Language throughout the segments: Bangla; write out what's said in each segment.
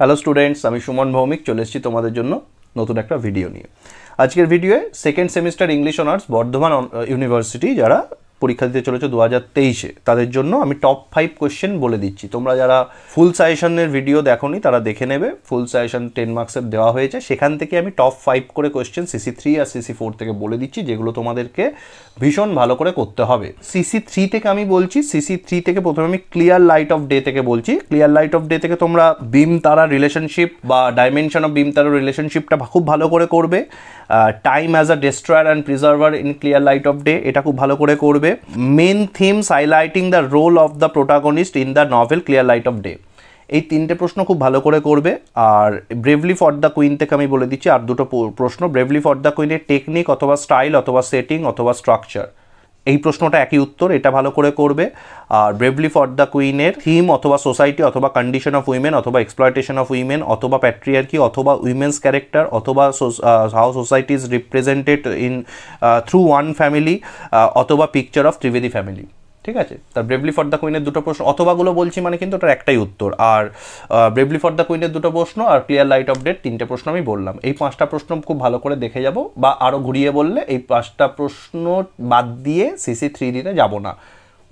হ্যালো স্টুডেন্টস আমি সুমন ভৌমিক চলে এসেছি তোমাদের জন্য নতুন একটা ভিডিও নিয়ে আজকের ভিডিওয়ে second semester English honours Bardhaman university uh, যারা পরীক্ষা দিতে চলেছে দু হাজার তেইশে তাদের জন্য আমি টপ ফাইভ কোয়েশ্চেন বলে দিচ্ছি তোমরা যারা ফুল সাজেশনের ভিডিও দেখো তারা দেখে নেবে ফুল সাজেশন টেন মার্কসের দেওয়া হয়েছে সেখান থেকে আমি টপ ফাইভ করে কোয়েশ্চেন সিসি থ্রি আর সিসি ফোর থেকে বলে দিচ্ছি যেগুলো তোমাদেরকে ভীষণ ভালো করে করতে হবে সিসি থ্রি থেকে আমি বলছি সিসি থ্রি থেকে প্রথমে আমি ক্লিয়ার লাইট অফ ডে থেকে বলছি ক্লিয়ার লাইট অফ ডে থেকে তোমরা বিম তারা রিলেশনশিপ বা ডাইমেনশন অফ বিম তারা রিলেশনশিপটা খুব ভালো করে করবে time as a destroyer and preserver in clear light of day এটা খুব ভালো করে করবে main themes highlighting the role of the protagonist in the novel clear light of day এই তিনটে প্রশ্ন খুব ভালো করে করবে আর ব্রেভলি ফর দ্য কুইন থেকে আমি বলে দিচ্ছি আর দুটো প্রশ্ন ব্রেভলি ফর দ্য কুইনের টেকনিক অথবা স্টাইল অথবা সেটিং অথবা স্ট্রাকচার এই প্রশ্নটা একই উত্তর এটা ভালো করে করবে আর ব্রেভলি ফর দ্য কুইনের থিম অথবা সোসাইটি অথবা কন্ডিশন অফ উইমেন অথবা এক্সপ্লয়টেশন অফ উইমেন অথবা প্যাট্রিয়ারকি অথবা উইমেন্স ক্যারেক্টার অথবা how society is represented in through one family অথবা পিকচার অফ ত্রিবেদী ফ্যামিলি ঠিক আছে তার ব্রেভলি ফর দ্য কুইনের দুটো প্রশ্ন অথবাগুলো বলছি মানে কিন্তু ওটার একটাই উত্তর আর ব্রেভলি ফর দ্য কুইনের দুটো প্রশ্ন আর ক্লিয়ার লাইট আপডেট তিনটে প্রশ্ন আমি বললাম এই পাঁচটা প্রশ্ন খুব ভালো করে দেখে যাব বা আরও ঘুরিয়ে বললে এই পাঁচটা প্রশ্ন বাদ দিয়ে সিসি থ্রি ডিতে যাবো না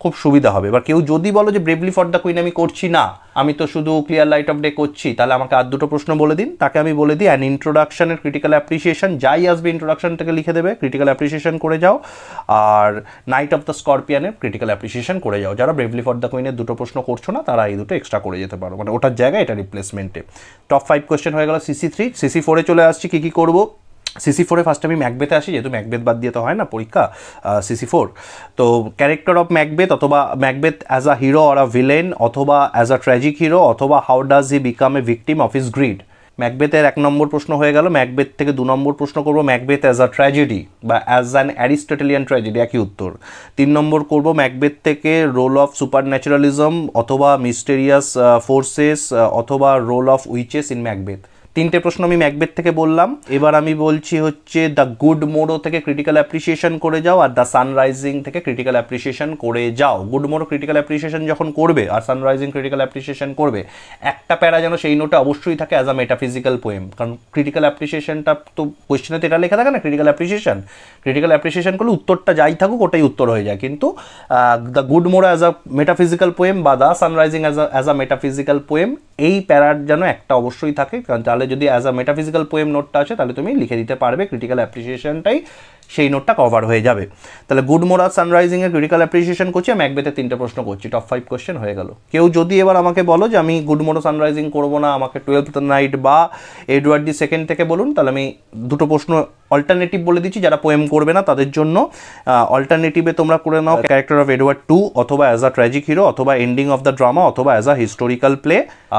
খুব সুবিধা হবে এবার কেউ যদি বলো যে ব্রেভলি ফর দ্য কুইন আমি করছি না আমি তো শুধু ক্লিয়ার লাইট অফ ডে করছি তাহলে আমাকে আর দুটো প্রশ্ন বলে দিন তাকে আমি বলে দিই অ্যান্ড ইন্ট্রোডাকশনের ক্রিটিক্যাল অ্যাপ্রিসিয়েশন যাই আসবে ইন্ট্রোডাকশান থেকে লিখে দেবে ক্রিটিক্যাল অ্যাপ্রিসিয়েশন করে যাও আর নাইট অফ দ্য স্কর্পিয়ানের ক্রিটিক্যাল অ্যাপ্রিসিয়েশন করে যাও যারা ব্রেভলি ফর দ্য কুইনের দুটো প্রশ্ন করছো না তারা এই দুটো এক্সট্রা করে যেতে পারো মানে ওটার জায়গায় এটা রিপ্লেসমেন্টে টপ ফাইভ কোয়েশ্চেন হয়ে গেল সিসি থ্রি সিসি ফোরে চলে আসছি কী কী করবো সিসি ফোরে ফার্স্ট আমি ম্যাকবেথে আসি যেহেতু ম্যাকবেথ বাদ দিয়ে তো হয় না পরীক্ষা সিসি ফোর তো ক্যারেক্টার অফ ম্যাকবেথ অথবা ম্যাকবেথ অ্যাজ আ হিরো আর আ ভিলেন অথবা অ্যাজ আ ট্র্যাজিক হিরো অথবা how does he become a victim of his greed ম্যাকবেথের এক নম্বর প্রশ্ন হয়ে গেল ম্যাকবেথ থেকে দু নম্বর প্রশ্ন করব ম্যাকবেথ অ্যাজ আ ট্র্যাজেডি বা অ্যাজ অ্যান অ্যারিস্টোটেলিয়ান ট্র্যাজেডি একই উত্তর তিন নম্বর করব ম্যাকবেথ থেকে রোল অফ সুপার ন্যাচারালিজম অথবা মিস্টেরিয়াস ফোর্সেস অথবা role of witches in Macbeth তিনটে প্রশ্ন আমি ম্যাকবেথ থেকে বললাম এবার আমি বলছি হচ্ছে দ্য গুড মোড়ো থেকে ক্রিটিক্যাল অ্যাপ্রিসিয়েশন করে যাও আর দ্য সানরাইজিং থেকে ক্রিটিক্যাল অ্যাপ্রিসিয়েশন করে যাও গুড মোড়ো ক্রিটিক্যাল অ্যাপ্রিসিয়েশন যখন করবে আর সানরাইজিং ক্রিটিক্যাল অ্যাপ্রিসিয়েশন করবে একটা প্যারা যেন সেই নোটে অবশ্যই থাকে অ্যাজ আ মেটাফিজিক্যাল পোয়েম কারণ ক্রিটিক্যাল অ্যাপ্রিসিয়েশনটা তো কোয়েশ্চেনে তো এটা লেখা থাকে না ক্রিটিক্যাল অ্যাপ্রিসিয়েশন ক্রিটিক্যাল অ্যাপ্রিসিয়েশন করলে উত্তরটা যাই থাকুক ওটাই উত্তর হয়ে যায় কিন্তু the good morrow as a metaphysical poem বা the sun rising as a as a metaphysical poem এই প্যারার যেন একটা অবশ্যই থাকে কারণ তাহলে যদি অ্যাজ আ মেটাফিজিক্যাল পোয়েম নোটটা আছে তাহলে তুমি লিখে দিতে পারবে ক্রিটিক্যাল অ্যাপ্রিসিয়েশনটাই সেই নোটটা কভার হয়ে যাবে তাহলে গুড মোরাল সানরাইজিংয়ের ক্রিটিক্যাল অ্যাপ্রিসিয়েশন করছি আমি এক বেতে তিনটে প্রশ্ন করছি টপ ফাইভ কোয়েশ্চেন হয়ে গেল কেউ যদি এবার আমাকে বলো যে আমি গুড মোরাল সানরাইজিং করবো না আমাকে টুয়েলথ নাইট বা এডওয়ার্ড ডি সেকেন্ড থেকে বলুন তাহলে আমি দুটো প্রশ্ন অল্টারনেটিভ বলে দিচ্ছি যারা পোয়েম করবে না তাদের জন্য অল্টারনেটিভে তোমরা করে নাও ক্যারেক্টার অফ এডওয়ার্ড টু অথবা অ্যাজ আ ট্র্যাজিক হিরো অথবা এন্ডিং অফ দ্য ড্রামা অথবা অ্যাজ আ হিস্টোরিক্যাল প্লে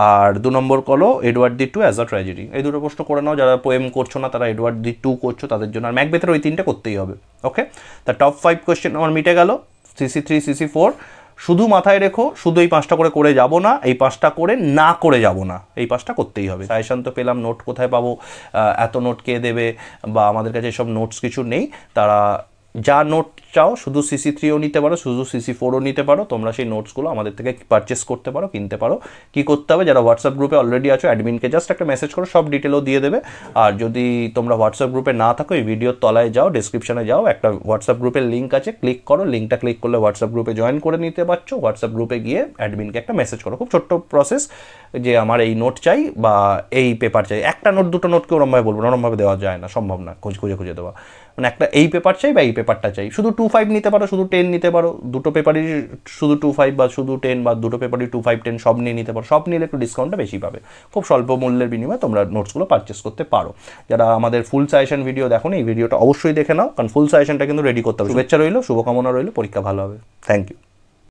আর দু নম্বর কলো Edward the two as a tragedy এই দুটো প্রশ্ন করে নাও যারা পোয়েম করছো না তারা এডওয়ার্ড দি টু করছো তাদের জন্য আর ম্যাকবেথের ওই তিনটে করতে করতেই হবে ওকে তা টপ ফাইভ কোয়েশ্চেন আমার মিটে গেল সিসি থ্রি সিসি ফোর শুধু মাথায় রেখো শুধু এই পাঁচটা করে করে যাব না এই পাঁচটা করে না করে যাব না এই পাঁচটা করতেই হবে সাজেশন তো পেলাম নোট কোথায় পাবো এত নোট কে দেবে বা আমাদের কাছে এসব নোটস কিছু নেই তারা যা নোট চাও শুধু সিসি থ্রিও নিতে পারো শুধু সিসি ফোরও নিতে পারো তোমরা সেই নোটসগুলো আমাদের থেকে পারচেস করতে পারো কিনতে পারো কি করতে হবে যারা হোয়াটসঅ্যাপ গ্রুপে অলরেডি আছো অ্যাডমিনকে জাস্ট একটা মেসেজ করো সব ডিটেলও দিয়ে দেবে আর যদি তোমরা হোয়াটসঅ্যাপ গ্রুপে না থাকো এই ভিডিওর তলায় যাও ডিসক্রিপশনে যাও একটা হোয়াটসঅ্যাপ গ্রুপের লিঙ্ক আছে ক্লিক করো লিঙ্কটা ক্লিক করলে হোয়াটসঅ্যাপ গ্রুপে জয়েন করে নিতে পারছো হোয়াটসঅ্যাপ গ্রুপে গিয়ে অ্যাডমিনকে একটা মেসেজ করো খুব ছোট্ট প্রসেস যে আমার এই নোট চাই বা এই পেপার চাই একটা নোট দুটো নোটকে ওরমভাবে বলবো না ওরমভাবে দেওয়া যায় না সম্ভব না খুঁজে খুঁজে খুঁজে দেওয়া মানে একটা এই পেপার চাই বা এই পেপারটা চাই শুধু টু ফাইভ নিতে পারো শুধু টেন নিতে পারো দুটো পেপারই শুধু টু ফাইভ বা শুধু টেন বা দুটো পেপারই টু ফাইভ টেন সব নিয়ে নিতে পারো সব নিলে একটু ডিসকাউন্টটা বেশি পাবে খুব স্বল্প মূল্যের বিনিময়ে তোমরা নোটসগুলো পারচেস করতে পারো যারা আমাদের ফুল সাজেশন ভিডিও দেখো এই ভিডিওটা অবশ্যই দেখে নাও কারণ ফুল সাজেশনটা কিন্তু রেডি করতে হবে শুভেচ্ছা রইলো শুভকামনা রইলো পরীক্ষা ভালো হবে থ্যাংক ইউ